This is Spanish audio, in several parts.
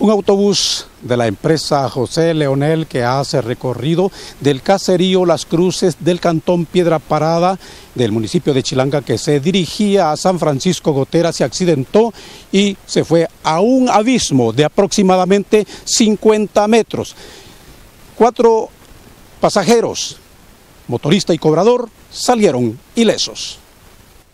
Un autobús de la empresa José Leonel que hace recorrido del caserío Las Cruces del cantón Piedra Parada del municipio de Chilanga que se dirigía a San Francisco Gotera se accidentó y se fue a un abismo de aproximadamente 50 metros. Cuatro pasajeros, motorista y cobrador, salieron ilesos.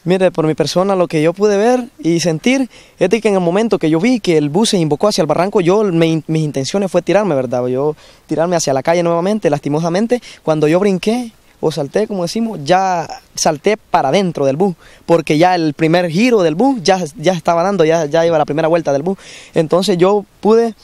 Mire, por mi persona, lo que yo pude ver y sentir es que en el momento que yo vi que el bus se invocó hacia el barranco, yo mis intenciones fue tirarme, ¿verdad? Yo tirarme hacia la calle nuevamente, lastimosamente. Cuando yo brinqué o salté, como decimos, ya salté para dentro del bus, porque ya el primer giro del bus ya, ya estaba dando, ya, ya iba la primera vuelta del bus. Entonces yo pude,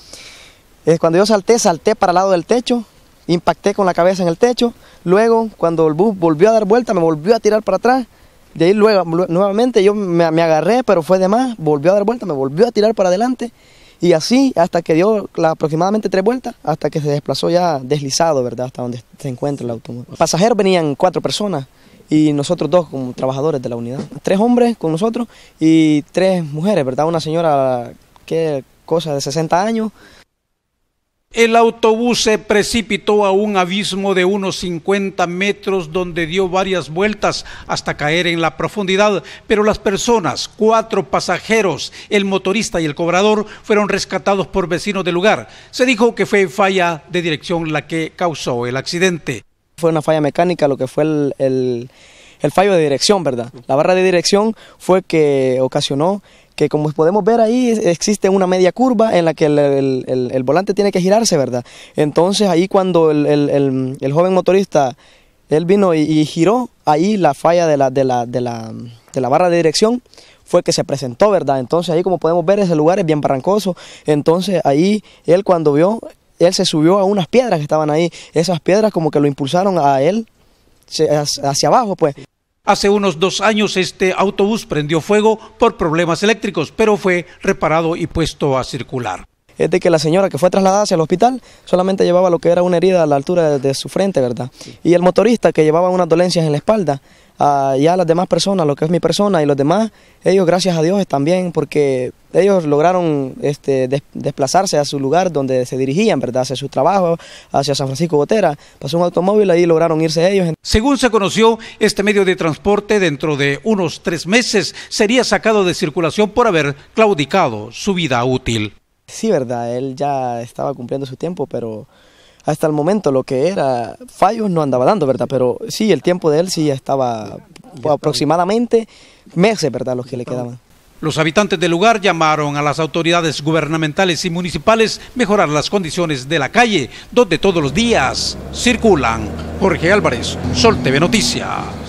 eh, cuando yo salté, salté para el lado del techo, impacté con la cabeza en el techo. Luego, cuando el bus volvió a dar vuelta, me volvió a tirar para atrás de ahí luego, nuevamente yo me, agarré, pero fue de más, volvió a dar vuelta, me volvió a tirar para adelante y así hasta que dio aproximadamente tres vueltas, hasta que se desplazó ya deslizado, ¿verdad? Hasta donde se encuentra el automóvil. Pues Pasajeros venían cuatro personas y nosotros dos como trabajadores de la unidad. Tres hombres con nosotros y tres mujeres, ¿verdad? Una señora que cosa de 60 años. El autobús se precipitó a un abismo de unos 50 metros donde dio varias vueltas hasta caer en la profundidad, pero las personas, cuatro pasajeros, el motorista y el cobrador, fueron rescatados por vecinos del lugar. Se dijo que fue falla de dirección la que causó el accidente. Fue una falla mecánica lo que fue el, fallo de dirección, ¿verdad? La barra de dirección fue que ocasionó que como podemos ver ahí existe una media curva en la que el, volante tiene que girarse, ¿verdad? Entonces ahí cuando el, joven motorista, él vino y, giró, ahí la falla de la, de, la, de la barra de dirección fue que se presentó, ¿verdad? Entonces ahí como podemos ver ese lugar es bien barrancoso, entonces ahí él cuando vio, él se subió a unas piedras que estaban ahí, esas piedras como que lo impulsaron a él hacia abajo, pues. Hace unos dos años este autobús prendió fuego por problemas eléctricos, pero fue reparado y puesto a circular. Es de que la señora que fue trasladada hacia el hospital solamente llevaba lo que era una herida a la altura de, su frente, ¿verdad? Y el motorista que llevaba unas dolencias en la espalda, ah, ya las demás personas, lo que es mi persona y los demás, ellos gracias a Dios están bien porque ellos lograron este, desplazarse a su lugar donde se dirigían, ¿verdad? Hacia su trabajo, hacia San Francisco Botera. Pasó un automóvil, ahí lograron irse ellos. Según se conoció, este medio de transporte dentro de unos tres meses sería sacado de circulación por haber claudicado su vida útil. Sí, verdad, él ya estaba cumpliendo su tiempo, pero hasta el momento lo que era fallos no andaba dando, ¿verdad? Pero sí, el tiempo de él sí estaba aproximadamente meses, ¿verdad? Los que le quedaban. Los habitantes del lugar llamaron a las autoridades gubernamentales y municipales mejorar las condiciones de la calle, donde todos los días circulan. Jorge Álvarez, Sol TV Noticia.